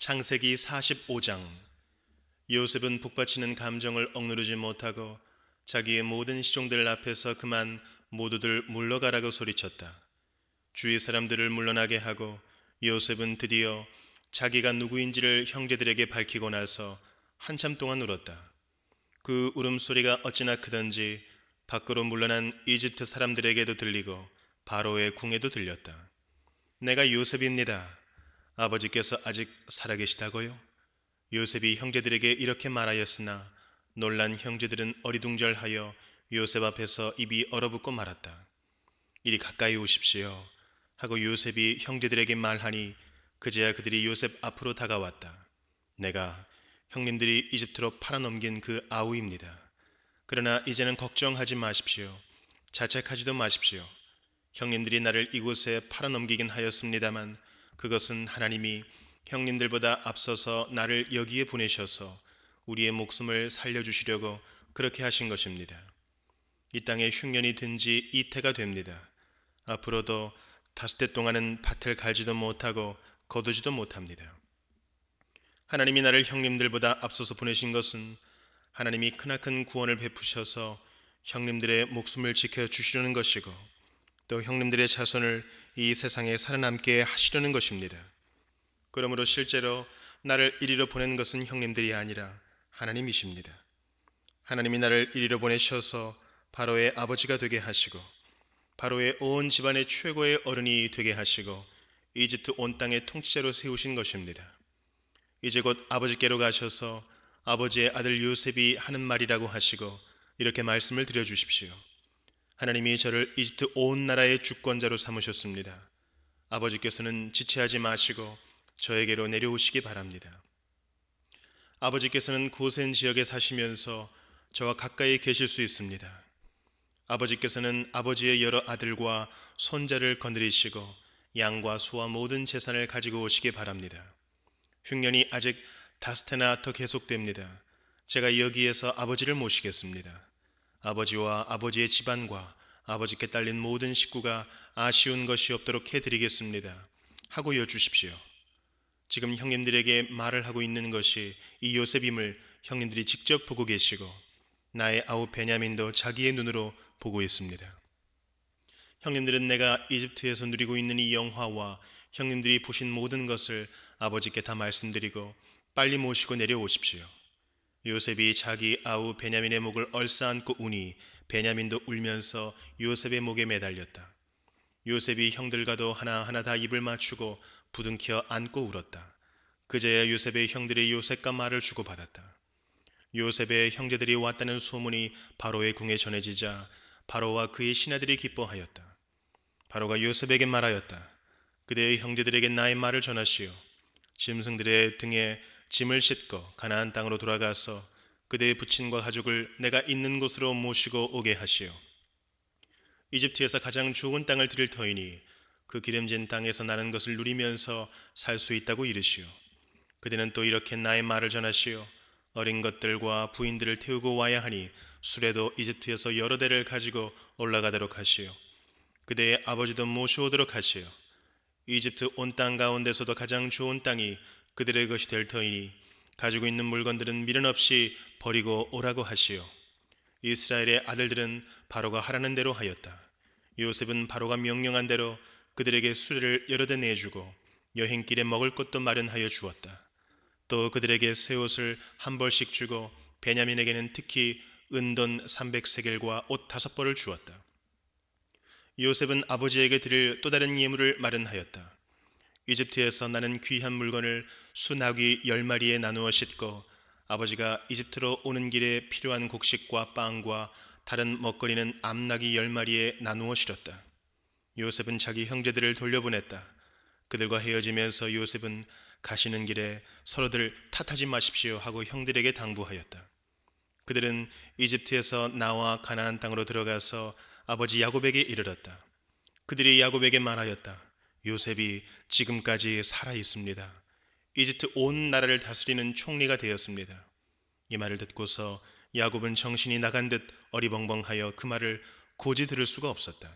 창세기 45장 요셉은 북받치는 감정을 억누르지 못하고 자기의 모든 시종들 앞에서 그만 모두들 물러가라고 소리쳤다. 주위 사람들을 물러나게 하고 요셉은 드디어 자기가 누구인지를 형제들에게 밝히고 나서 한참 동안 울었다. 그 울음소리가 어찌나 크던지 밖으로 물러난 이집트 사람들에게도 들리고 바로의 궁에도 들렸다. 내가 요셉입니다. 아버지께서 아직 살아계시다고요? 요셉이 형제들에게 이렇게 말하였으나 놀란 형제들은 어리둥절하여 요셉 앞에서 입이 얼어붙고 말았다. 이리 가까이 오십시오. 하고 요셉이 형제들에게 말하니 그제야 그들이 요셉 앞으로 다가왔다. 내가 형님들이 이집트로 팔아넘긴 그 아우입니다. 그러나 이제는 걱정하지 마십시오. 자책하지도 마십시오. 형님들이 나를 이곳에 팔아넘기긴 하였습니다만 그것은 하나님이 형님들보다 앞서서 나를 여기에 보내셔서 우리의 목숨을 살려주시려고 그렇게 하신 것입니다. 이 땅에 흉년이 든지 이태가 됩니다. 앞으로도 다섯 대 동안은 밭을 갈지도 못하고 거두지도 못합니다. 하나님이 나를 형님들보다 앞서서 보내신 것은 하나님이 크나큰 구원을 베푸셔서 형님들의 목숨을 지켜 주시려는 것이고 또 형님들의 자손을 이 세상에 살아남게 하시려는 것입니다. 그러므로 실제로 나를 이리로 보낸 것은 형님들이 아니라 하나님이십니다. 하나님이 나를 이리로 보내셔서 바로의 아버지가 되게 하시고 바로의 온 집안의 최고의 어른이 되게 하시고 이집트 온 땅의 통치자로 세우신 것입니다. 이제 곧 아버지께로 가셔서 아버지의 아들 요셉이 하는 말이라고 하시고 이렇게 말씀을 드려 주십시오. 하나님이 저를 이집트 온 나라의 주권자로 삼으셨습니다. 아버지께서는 지체하지 마시고 저에게로 내려오시기 바랍니다. 아버지께서는 고센 지역에 사시면서 저와 가까이 계실 수 있습니다. 아버지께서는 아버지의 여러 아들과 손자를 건드리시고 양과 소와 모든 재산을 가지고 오시기 바랍니다. 흉년이 아직 다스테나 더 계속됩니다. 제가 여기에서 아버지를 모시겠습니다. 아버지와 아버지의 집안과 아버지께 딸린 모든 식구가 아쉬운 것이 없도록 해드리겠습니다. 하고 여주십시오. 지금 형님들에게 말을 하고 있는 것이 이 요셉임을 형님들이 직접 보고 계시고 나의 아우 베냐민도 자기의 눈으로 보고 있습니다. 형님들은 내가 이집트에서 누리고 있는 이 영화와 형님들이 보신 모든 것을 아버지께 다 말씀드리고 빨리 모시고 내려오십시오. 요셉이 자기 아우 베냐민의 목을 얼싸안고 우니 베냐민도 울면서 요셉의 목에 매달렸다. 요셉이 형들과도 하나하나 다 입을 맞추고 부둥켜 안고 울었다. 그제야 요셉의 형들이 요셉과 말을 주고받았다. 요셉의 형제들이 왔다는 소문이 바로의 궁에 전해지자 바로와 그의 신하들이 기뻐하였다. 바로가 요셉에게 말하였다. 그대의 형제들에게 나의 말을 전하시오. 짐승들의 등에 짐을 싣고 가나안 땅으로 돌아가서 그대의 부친과 가족을 내가 있는 곳으로 모시고 오게 하시오. 이집트에서 가장 좋은 땅을 드릴 터이니 그 기름진 땅에서 나는 것을 누리면서 살 수 있다고 이르시오. 그대는 또 이렇게 나의 말을 전하시오. 어린 것들과 부인들을 태우고 와야 하니 술에도 이집트에서 여러 대를 가지고 올라가도록 하시오. 그대의 아버지도 모셔오도록 하시오. 이집트 온 땅 가운데서도 가장 좋은 땅이 그들의 것이 될 터이니 가지고 있는 물건들은 미련 없이 버리고 오라고 하시오. 이스라엘의 아들들은 바로가 하라는 대로 하였다. 요셉은 바로가 명령한 대로 그들에게 수레를 여러 대 내주고 여행길에 먹을 것도 마련하여 주었다. 또 그들에게 새 옷을 한 벌씩 주고 베냐민에게는 특히 은돈 300세겔과 옷 다섯 벌을 주었다. 요셉은 아버지에게 드릴 또 다른 예물을 마련하였다. 이집트에서 나는 귀한 물건을 수나귀 열 마리에 나누어 싣고 아버지가 이집트로 오는 길에 필요한 곡식과 빵과 다른 먹거리는 암나귀 열 마리에 나누어 실었다. 요셉은 자기 형제들을 돌려보냈다. 그들과 헤어지면서 요셉은 가시는 길에 서로들 탓하지 마십시오 하고 형들에게 당부하였다. 그들은 이집트에서 나와 가나안 땅으로 들어가서 아버지 야곱에게 이르렀다. 그들이 야곱에게 말하였다. 요셉이 지금까지 살아 있습니다. 이집트 온 나라를 다스리는 총리가 되었습니다. 이 말을 듣고서 야곱은 정신이 나간 듯 어리벙벙하여 그 말을 고지 들을 수가 없었다.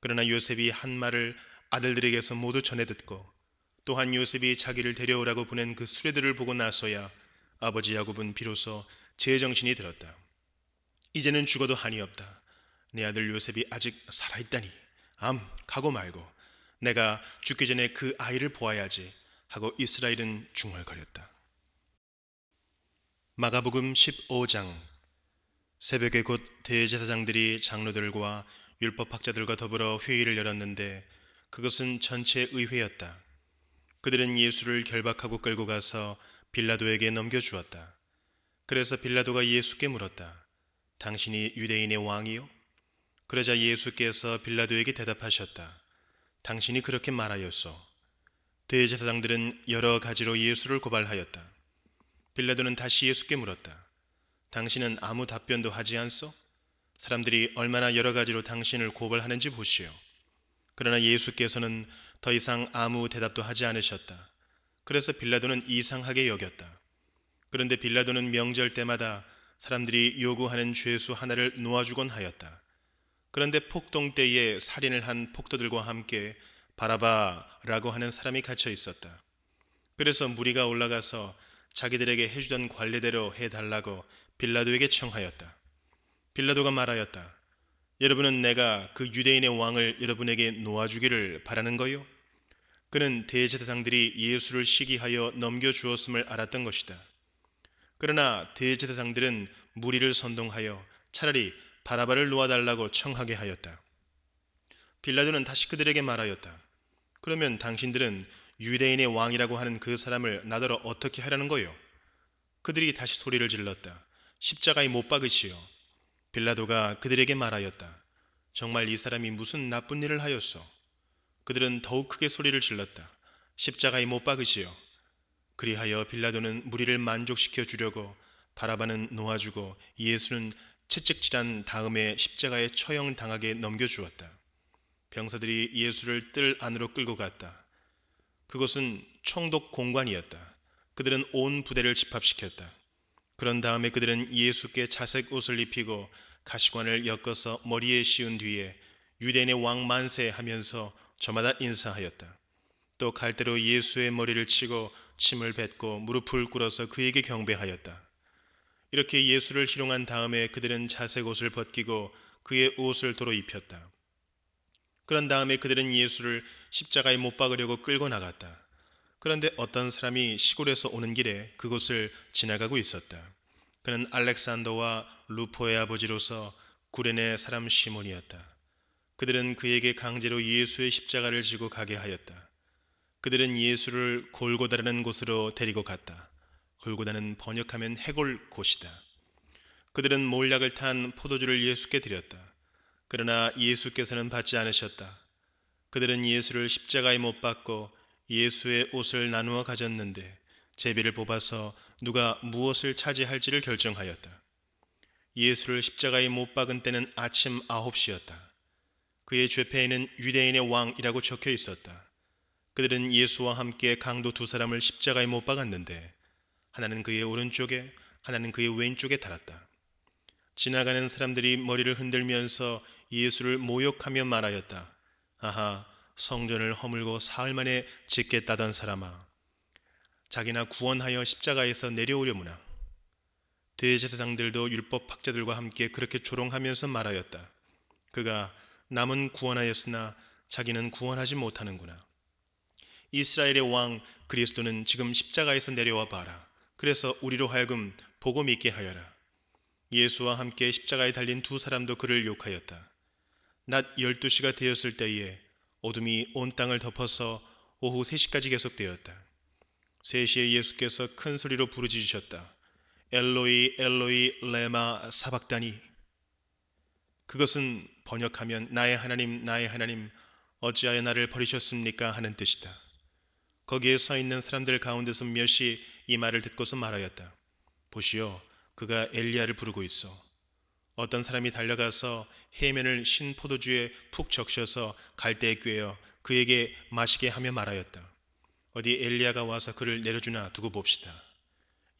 그러나 요셉이 한 말을 아들들에게서 모두 전해 듣고 또한 요셉이 자기를 데려오라고 보낸 그 수레들을 보고 나서야 아버지 야곱은 비로소 제정신이 들었다. 이제는 죽어도 한이 없다. 내 아들 요셉이 아직 살아있다니. 암, 가고 말고. 내가 죽기 전에 그 아이를 보아야지 하고 이스라엘은 중얼거렸다. 마가복음 15장 새벽에 곧 대제사장들이 장로들과 율법학자들과 더불어 회의를 열었는데 그것은 전체 의회였다. 그들은 예수를 결박하고 끌고 가서 빌라도에게 넘겨주었다. 그래서 빌라도가 예수께 물었다. 당신이 유대인의 왕이요? 그러자 예수께서 빌라도에게 대답하셨다. 당신이 그렇게 말하였소. 대제사장들은 여러 가지로 예수를 고발하였다. 빌라도는 다시 예수께 물었다. 당신은 아무 답변도 하지 않소? 사람들이 얼마나 여러 가지로 당신을 고발하는지 보시오. 그러나 예수께서는 더 이상 아무 대답도 하지 않으셨다. 그래서 빌라도는 이상하게 여겼다. 그런데 빌라도는 명절 때마다 사람들이 요구하는 죄수 하나를 놓아주곤 하였다. 그런데 폭동 때에 살인을 한 폭도들과 함께 바라바라고 하는 사람이 갇혀 있었다. 그래서 무리가 올라가서 자기들에게 해주던 관례대로 해달라고 빌라도에게 청하였다. 빌라도가 말하였다. 여러분은 내가 그 유대인의 왕을 여러분에게 놓아주기를 바라는 거요? 그는 대제사장들이 예수를 시기하여 넘겨주었음을 알았던 것이다. 그러나 대제사장들은 무리를 선동하여 차라리 바라바를 놓아달라고 청하게 하였다. 빌라도는 다시 그들에게 말하였다. 그러면 당신들은 유대인의 왕이라고 하는 그 사람을 나더러 어떻게 하라는 거요? 그들이 다시 소리를 질렀다. 십자가에 못 박으시오. 빌라도가 그들에게 말하였다. 정말 이 사람이 무슨 나쁜 일을 하였소? 그들은 더욱 크게 소리를 질렀다. 십자가에 못 박으시오. 그리하여 빌라도는 무리를 만족시켜 주려고 바라바는 놓아주고 예수는 채찍질한 다음에 십자가에 처형당하게 넘겨주었다. 병사들이 예수를 뜰 안으로 끌고 갔다. 그것은 총독 공관이었다. 그들은 온 부대를 집합시켰다. 그런 다음에 그들은 예수께 자색 옷을 입히고 가시관을 엮어서 머리에 씌운 뒤에 유대인의 왕 만세 하면서 저마다 인사하였다. 또 갈대로 예수의 머리를 치고 침을 뱉고 무릎을 꿇어서 그에게 경배하였다. 이렇게 예수를 희롱한 다음에 그들은 자색 옷을 벗기고 그의 옷을 도로 입혔다. 그런 다음에 그들은 예수를 십자가에 못 박으려고 끌고 나갔다. 그런데 어떤 사람이 시골에서 오는 길에 그곳을 지나가고 있었다. 그는 알렉산더와 루포의 아버지로서 구레네 사람 시몬이었다. 그들은 그에게 강제로 예수의 십자가를 지고 가게 하였다. 그들은 예수를 골고다라는 곳으로 데리고 갔다. 골고다는 번역하면 해골 곳이다. 그들은 몰약을 탄 포도주를 예수께 드렸다. 그러나 예수께서는 받지 않으셨다. 그들은 예수를 십자가에 못 박고 예수의 옷을 나누어 가졌는데 제비를 뽑아서 누가 무엇을 차지할지를 결정하였다. 예수를 십자가에 못 박은 때는 아침 9시였다. 그의 죄패에는 유대인의 왕이라고 적혀 있었다. 그들은 예수와 함께 강도 두 사람을 십자가에 못 박았는데 하나는 그의 오른쪽에 하나는 그의 왼쪽에 달았다. 지나가는 사람들이 머리를 흔들면서 예수를 모욕하며 말하였다. 아하 성전을 허물고 사흘 만에 짓겠다던 사람아 자기나 구원하여 십자가에서 내려오려무나 대제사장들도 율법 학자들과 함께 그렇게 조롱하면서 말하였다. 그가 남은 구원하였으나 자기는 구원하지 못하는구나. 이스라엘의 왕 그리스도는 지금 십자가에서 내려와 봐라. 그래서 우리로 하여금 복음 있게 하여라. 예수와 함께 십자가에 달린 두 사람도 그를 욕하였다. 낮 12시가 되었을 때에 어둠이 온 땅을 덮어서 오후 3시까지 계속되었다. 3시에 예수께서 큰 소리로 부르짖으셨다. 엘로이 엘로이 레마 사박다니 그것은 번역하면 나의 하나님 나의 하나님 어찌하여 나를 버리셨습니까 하는 뜻이다. 거기에 서 있는 사람들 가운데서 몇이 이 말을 듣고서 말하였다. 보시오, 그가 엘리야를 부르고 있어. 어떤 사람이 달려가서 해면을 신 포도주에 푹 적셔서 갈대에 꿰어 그에게 마시게 하며 말하였다. 어디 엘리야가 와서 그를 내려주나 두고 봅시다.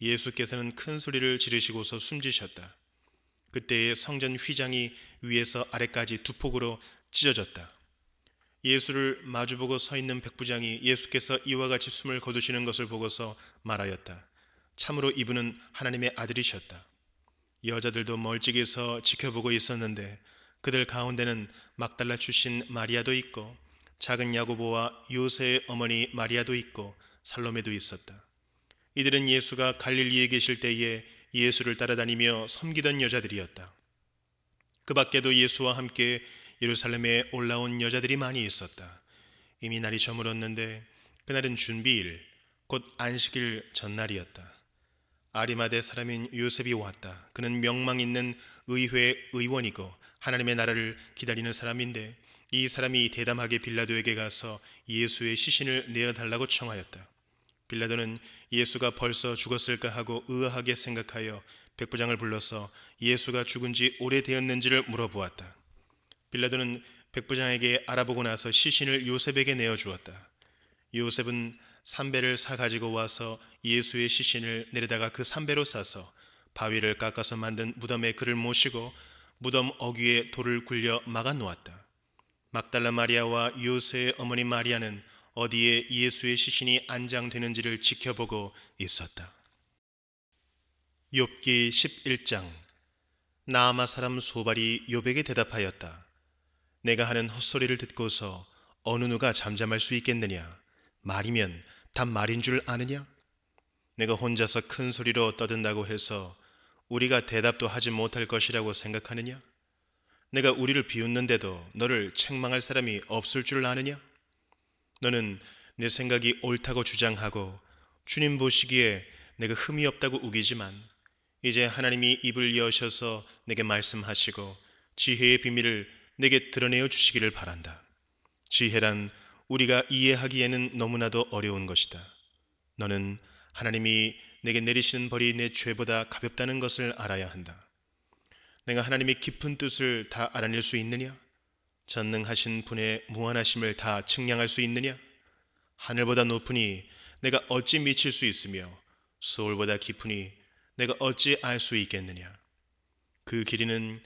예수께서는 큰 소리를 지르시고서 숨지셨다. 그때의 성전 휘장이 위에서 아래까지 두 폭으로 찢어졌다. 예수를 마주보고 서 있는 백부장이 예수께서 이와 같이 숨을 거두시는 것을 보고서 말하였다. 참으로 이분은 하나님의 아들이셨다. 여자들도 멀찍이서 지켜보고 있었는데 그들 가운데는 막달라 출신 마리아도 있고 작은 야고보와 요새의 어머니 마리아도 있고 살로메도 있었다. 이들은 예수가 갈릴리에 계실 때에 예수를 따라다니며 섬기던 여자들이었다. 그 밖에도 예수와 함께 예루살렘에 올라온 여자들이 많이 있었다. 이미 날이 저물었는데 그날은 준비일, 곧 안식일 전날이었다. 아리마대 사람인 요셉이 왔다. 그는 명망 있는 의회 의원이고 하나님의 나라를 기다리는 사람인데 이 사람이 대담하게 빌라도에게 가서 예수의 시신을 내어달라고 청하였다. 빌라도는 예수가 벌써 죽었을까 하고 의아하게 생각하여 백부장을 불러서 예수가 죽은 지 오래되었는지를 물어보았다. 빌라도는 백부장에게 알아보고 나서 시신을 요셉에게 내어 주었다. 요셉은 삼배를 사 가지고 와서 예수의 시신을 내려다가 그 삼배로 싸서 바위를 깎아서 만든 무덤에 그를 모시고 무덤 어귀에 돌을 굴려 막아 놓았다. 막달라 마리아와 요셉의 어머니 마리아는 어디에 예수의 시신이 안장되는지를 지켜보고 있었다. 욥기 11장 나아마 사람 소발이 욥에게 대답하였다. 내가 하는 헛소리를 듣고서 어느 누가 잠잠할 수 있겠느냐? 말이면 단 말인 줄 아느냐? 내가 혼자서 큰 소리로 떠든다고 해서 우리가 대답도 하지 못할 것이라고 생각하느냐? 내가 우리를 비웃는데도 너를 책망할 사람이 없을 줄 아느냐? 너는 내 생각이 옳다고 주장하고 주님 보시기에 내가 흠이 없다고 우기지만 이제 하나님이 입을 여셔서 내게 말씀하시고 지혜의 비밀을 내게 드러내어 주시기를 바란다. 지혜란 우리가 이해하기에는 너무나도 어려운 것이다. 너는 하나님이 내게 내리시는 벌이 내 죄보다 가볍다는 것을 알아야 한다. 내가 하나님의 깊은 뜻을 다 알아낼 수 있느냐? 전능하신 분의 무한하심을 다 측량할 수 있느냐? 하늘보다 높으니 내가 어찌 미칠 수 있으며 수월보다 깊으니 내가 어찌 알 수 있겠느냐? 그 길이는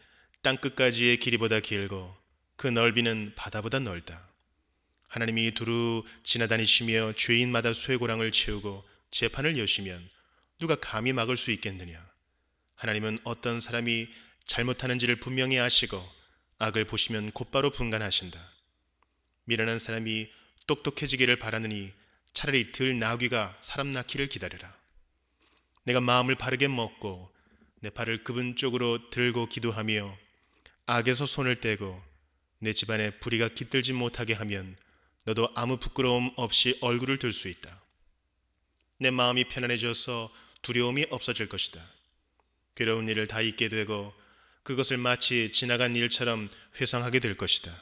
땅끝까지의 길이보다 길고 그 넓이는 바다보다 넓다. 하나님이 두루 지나다니시며 죄인마다 쇠고랑을 채우고 재판을 여시면 누가 감히 막을 수 있겠느냐? 하나님은 어떤 사람이 잘못하는지를 분명히 아시고 악을 보시면 곧바로 분간하신다. 미련한 사람이 똑똑해지기를 바라느니 차라리 들 나귀가 사람 낳기를 기다려라. 내가 마음을 바르게 먹고 내 팔을 그분 쪽으로 들고 기도하며 악에서 손을 떼고 내 집안에 불의가 깃들지 못하게 하면 너도 아무 부끄러움 없이 얼굴을 들 수 있다. 내 마음이 편안해져서 두려움이 없어질 것이다. 괴로운 일을 다 잊게 되고 그것을 마치 지나간 일처럼 회상하게 될 것이다.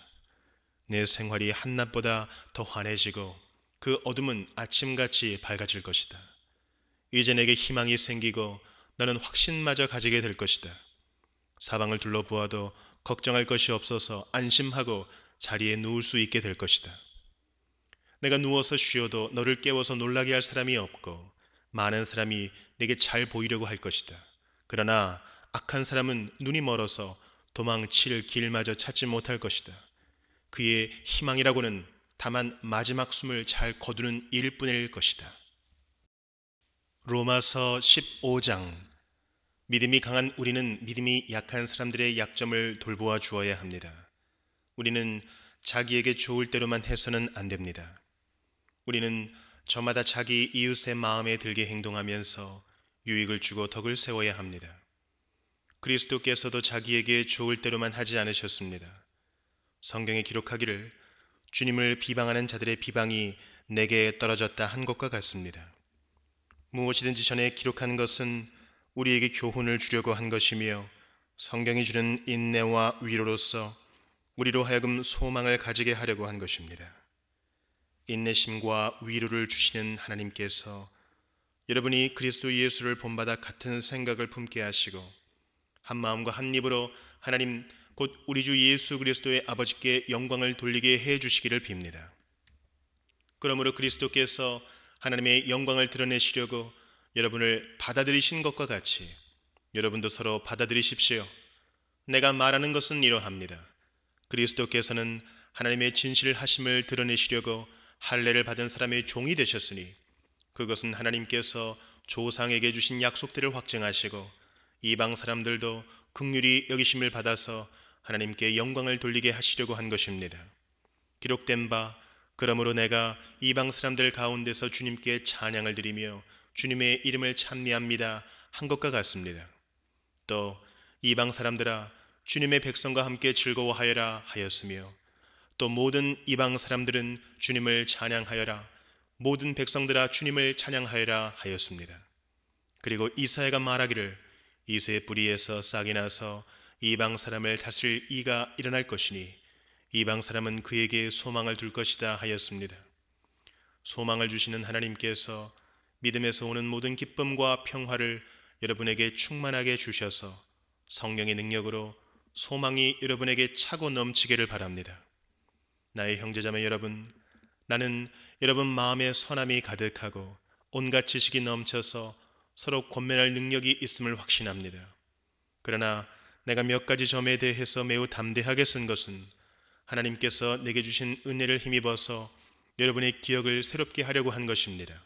내 생활이 한낮보다 더 환해지고 그 어둠은 아침같이 밝아질 것이다. 이제 내게 희망이 생기고 나는 확신마저 가지게 될 것이다. 사방을 둘러보아도 걱정할 것이 없어서 안심하고 자리에 누울 수 있게 될 것이다. 내가 누워서 쉬어도 너를 깨워서 놀라게 할 사람이 없고 많은 사람이 내게 잘 보이려고 할 것이다. 그러나 악한 사람은 눈이 멀어서 도망칠 길마저 찾지 못할 것이다. 그의 희망이라고는 다만 마지막 숨을 잘 거두는 일뿐일 것이다. 로마서 15장 믿음이 강한 우리는 믿음이 약한 사람들의 약점을 돌보아 주어야 합니다. 우리는 자기에게 좋을 대로만 해서는 안 됩니다. 우리는 저마다 자기 이웃의 마음에 들게 행동하면서 유익을 주고 덕을 세워야 합니다. 그리스도께서도 자기에게 좋을 대로만 하지 않으셨습니다. 성경에 기록하기를 주님을 비방하는 자들의 비방이 내게 떨어졌다 한 것과 같습니다. 무엇이든지 전에 기록한 것은 우리에게 교훈을 주려고 한 것이며 성경이 주는 인내와 위로로서 우리로 하여금 소망을 가지게 하려고 한 것입니다. 인내심과 위로를 주시는 하나님께서 여러분이 그리스도 예수를 본받아 같은 생각을 품게 하시고 한 마음과 한 입으로 하나님 곧 우리 주 예수 그리스도의 아버지께 영광을 돌리게 해 주시기를 빕니다. 그러므로 그리스도께서 하나님의 영광을 드러내시려고 여러분을 받아들이신 것과 같이 여러분도 서로 받아들이십시오. 내가 말하는 것은 이러합니다. 그리스도께서는 하나님의 진실 하심을 드러내시려고 할례를 받은 사람의 종이 되셨으니 그것은 하나님께서 조상에게 주신 약속들을 확증하시고 이방 사람들도 극률이 여기심을 받아서 하나님께 영광을 돌리게 하시려고 한 것입니다. 기록된 바 그러므로 내가 이방 사람들 가운데서 주님께 찬양을 드리며 주님의 이름을 찬미합니다. 한 것과 같습니다. 또 이방 사람들아 주님의 백성과 함께 즐거워하여라 하였으며 또 모든 이방 사람들은 주님을 찬양하여라 모든 백성들아 주님을 찬양하여라 하였습니다. 그리고 이사야가 말하기를 이새의 뿌리에서 싹이 나서 이방 사람을 다슬 스 이가 일어날 것이니 이방 사람은 그에게 소망을 둘 것이다 하였습니다. 소망을 주시는 하나님께서 믿음에서 오는 모든 기쁨과 평화를 여러분에게 충만하게 주셔서 성령의 능력으로 소망이 여러분에게 차고 넘치기를 바랍니다. 나의 형제자매 여러분, 나는 여러분 마음에 선함이 가득하고 온갖 지식이 넘쳐서 서로 권면할 능력이 있음을 확신합니다. 그러나 내가 몇 가지 점에 대해서 매우 담대하게 쓴 것은 하나님께서 내게 주신 은혜를 힘입어서 여러분의 기억을 새롭게 하려고 한 것입니다.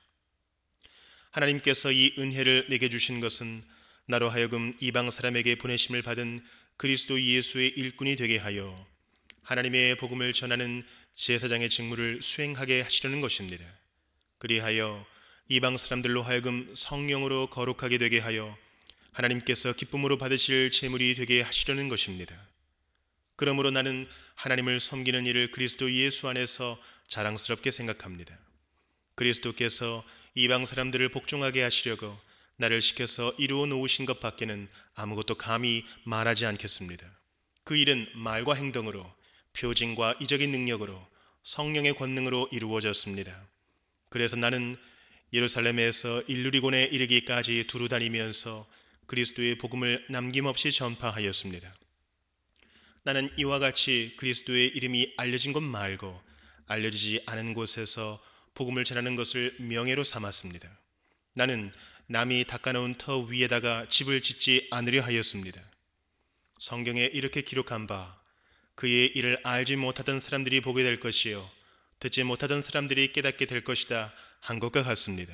하나님께서 이 은혜를 내게 주신 것은 나로 하여금 이방 사람에게 보내심을 받은 그리스도 예수의 일꾼이 되게 하여 하나님의 복음을 전하는 제사장의 직무를 수행하게 하시려는 것입니다. 그리하여 이방 사람들로 하여금 성령으로 거룩하게 되게 하여 하나님께서 기쁨으로 받으실 재물이 되게 하시려는 것입니다. 그러므로 나는 하나님을 섬기는 일을 그리스도 예수 안에서 자랑스럽게 생각합니다. 그리스도께서 이방 사람들을 복종하게 하시려고 나를 시켜서 이루어 놓으신 것 밖에는 아무것도 감히 말하지 않겠습니다. 그 일은 말과 행동으로 표징과 이적인 능력으로 성령의 권능으로 이루어졌습니다. 그래서 나는 예루살렘에서 일루리곤에 이르기까지 두루 다니면서 그리스도의 복음을 남김없이 전파하였습니다. 나는 이와 같이 그리스도의 이름이 알려진 곳 말고 알려지지 않은 곳에서 복음을 전하는 것을 명예로 삼았습니다. 나는 남이 닦아놓은 터 위에다가 집을 짓지 않으려 하였습니다. 성경에 이렇게 기록한 바 그의 일을 알지 못하던 사람들이 보게 될 것이요 듣지 못하던 사람들이 깨닫게 될 것이다 한 것과 같습니다.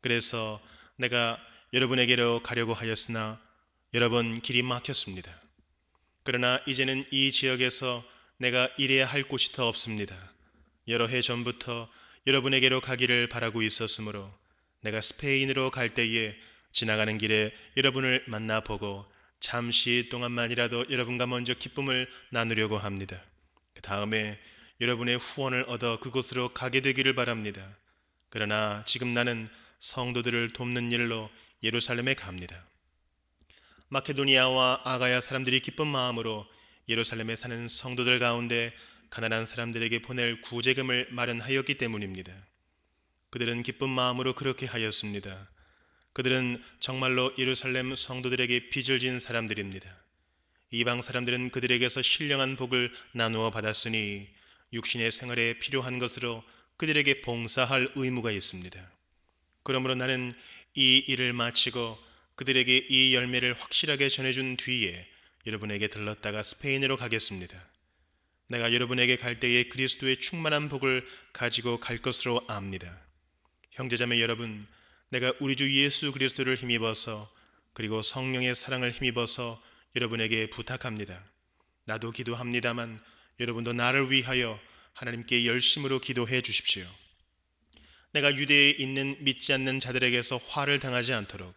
그래서 내가 여러분에게로 가려고 하였으나 여러분 길이 막혔습니다. 그러나 이제는 이 지역에서 내가 일해야 할 곳이 더 없습니다. 여러 해 전부터 여러분에게로 가기를 바라고 있었으므로 내가 스페인으로 갈 때에 지나가는 길에 여러분을 만나보고 잠시 동안만이라도 여러분과 먼저 기쁨을 나누려고 합니다. 그 다음에 여러분의 후원을 얻어 그곳으로 가게 되기를 바랍니다. 그러나 지금 나는 성도들을 돕는 일로 예루살렘에 갑니다. 마케도니아와 아가야 사람들이 기쁜 마음으로 예루살렘에 사는 성도들 가운데 가난한 사람들에게 보낼 구제금을 마련하였기 때문입니다. 그들은 기쁜 마음으로 그렇게 하였습니다. 그들은 정말로 예루살렘 성도들에게 빚을 진 사람들입니다. 이방 사람들은 그들에게서 신령한 복을 나누어 받았으니 육신의 생활에 필요한 것으로 그들에게 봉사할 의무가 있습니다. 그러므로 나는 이 일을 마치고 그들에게 이 열매를 확실하게 전해준 뒤에 여러분에게 들렀다가 스페인으로 가겠습니다. 내가 여러분에게 갈 때에 그리스도의 충만한 복을 가지고 갈 것으로 압니다. 형제자매 여러분, 내가 우리 주 예수 그리스도를 힘입어서 그리고 성령의 사랑을 힘입어서 여러분에게 부탁합니다. 나도 기도합니다만 여러분도 나를 위하여 하나님께 열심으로 기도해 주십시오. 내가 유대에 있는 믿지 않는 자들에게서 화를 당하지 않도록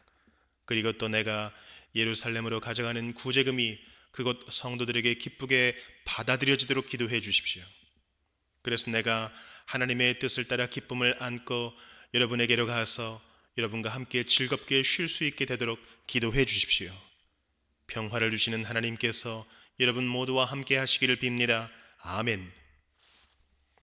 그리고 또 내가 예루살렘으로 가져가는 구제금이 그것 성도들에게 기쁘게 받아들여지도록 기도해 주십시오. 그래서 내가 하나님의 뜻을 따라 기쁨을 안고 여러분에게로 가서 여러분과 함께 즐겁게 쉴 수 있게 되도록 기도해 주십시오. 평화를 주시는 하나님께서 여러분 모두와 함께 하시기를 빕니다. 아멘.